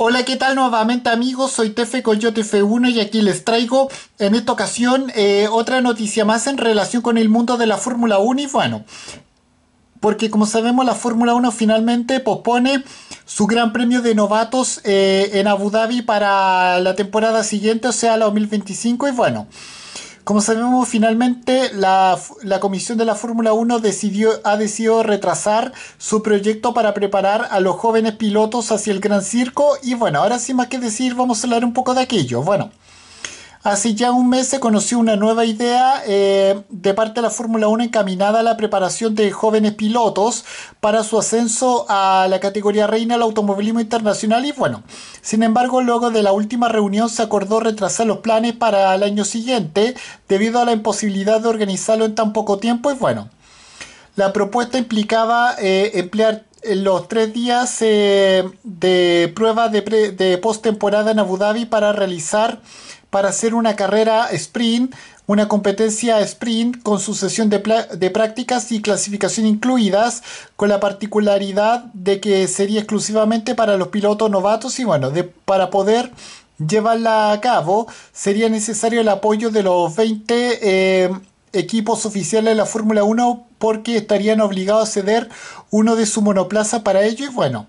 Hola, ¿qué tal nuevamente amigos? Soy Tefe con F1 y aquí les traigo en esta ocasión eh, otra noticia más en relación con el mundo de la Fórmula 1 y bueno, porque como sabemos la Fórmula 1 finalmente pospone su gran premio de novatos eh, en Abu Dhabi para la temporada siguiente, o sea la 2025 y bueno. Como sabemos, finalmente la, comisión de la Fórmula 1 decidió, ha decidido retrasar su proyecto para preparar a los jóvenes pilotos hacia el Gran Circo. Y bueno, ahora sin más que decir, vamos a hablar un poco de aquello. Bueno, Hace ya un mes se conoció una nueva idea eh, de parte de la Fórmula 1 encaminada a la preparación de jóvenes pilotos para su ascenso a la categoría reina del automovilismo internacional y bueno, sin embargo luego de la última reunión se acordó retrasar los planes para el año siguiente debido a la imposibilidad de organizarlo en tan poco tiempo y bueno, la propuesta implicaba eh, emplear los tres días eh, de prueba de, de post-temporada en Abu Dhabi para realizar para hacer una carrera sprint, una competencia sprint con sucesión de, prácticas y clasificación incluidas, con la particularidad de que sería exclusivamente para los pilotos novatos y bueno, para poder llevarla a cabo sería necesario el apoyo de los 20 eh, equipos oficiales de la Fórmula 1 porque estarían obligados a ceder uno de su monoplaza para ello y bueno,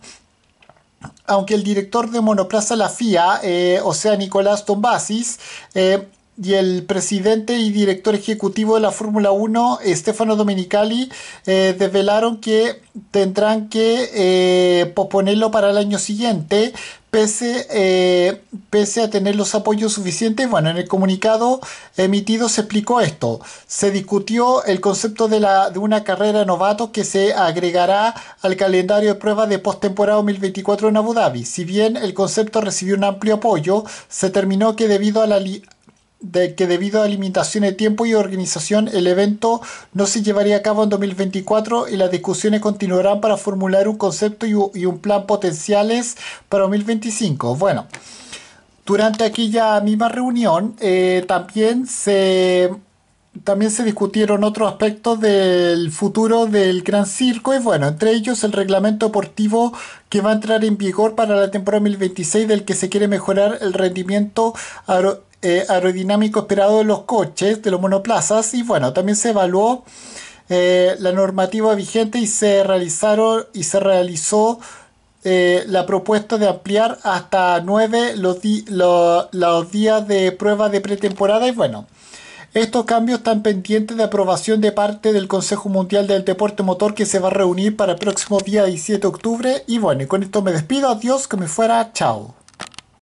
aunque el director de Monoplaza La FIA, eh, o sea Nicolás Tombasis, eh, y el presidente y director ejecutivo de la Fórmula 1, Stefano Domenicali, eh, desvelaron que tendrán que eh, posponerlo para el año siguiente, pese, eh, pese a tener los apoyos suficientes. Bueno, en el comunicado emitido se explicó esto. Se discutió el concepto de, la, de una carrera novato que se agregará al calendario de pruebas de postemporada 2024 en Abu Dhabi. Si bien el concepto recibió un amplio apoyo, se terminó que debido a la de que debido a limitaciones de tiempo y organización el evento no se llevaría a cabo en 2024 y las discusiones continuarán para formular un concepto y, un plan potenciales para 2025. Bueno, durante aquella misma reunión eh, también se también se discutieron otros aspectos del futuro del Gran Circo y bueno, entre ellos el reglamento deportivo que va a entrar en vigor para la temporada 2026 del que se quiere mejorar el rendimiento eh, aerodinámico esperado de los coches, de los monoplazas, y bueno, también se evaluó eh, la normativa vigente y se realizaron y se realizó eh, la propuesta de ampliar hasta 9 los, días de prueba de pretemporada y bueno. Estos cambios están pendientes de aprobación de parte del Consejo Mundial del Deporte Motor que se va a reunir para el próximo día 17 de octubre. Y bueno, con esto me despido. Adiós, que me fuera. Chao.